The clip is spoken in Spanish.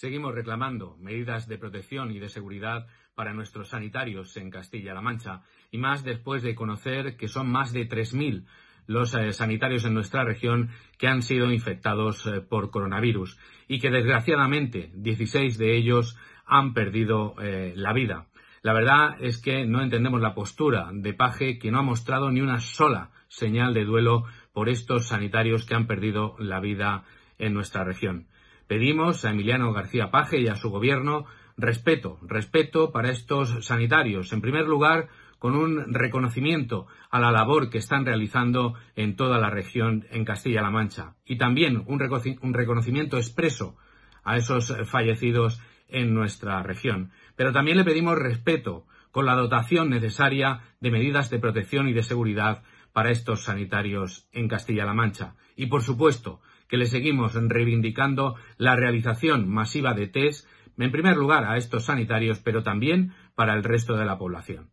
Seguimos reclamando medidas de protección y de seguridad para nuestros sanitarios en Castilla-La Mancha, y más después de conocer que son más de 3.000 los eh, sanitarios en nuestra región que han sido infectados eh, por coronavirus y que desgraciadamente 16 de ellos han perdido eh, la vida. La verdad es que no entendemos la postura de Paje que no ha mostrado ni una sola señal de duelo por estos sanitarios que han perdido la vida en nuestra región. Pedimos a Emiliano García Paje y a su gobierno respeto, respeto para estos sanitarios. En primer lugar, con un reconocimiento a la labor que están realizando en toda la región en Castilla-La Mancha y también un, un, reconocimiento expreso a esos fallecidos en nuestra región. Pero también le pedimos respeto con la dotación necesaria de medidas de protección y de seguridad para estos sanitarios en Castilla-La Mancha. Y, por supuesto, que le seguimos reivindicando la realización masiva de test, en primer lugar a estos sanitarios, pero también para el resto de la población.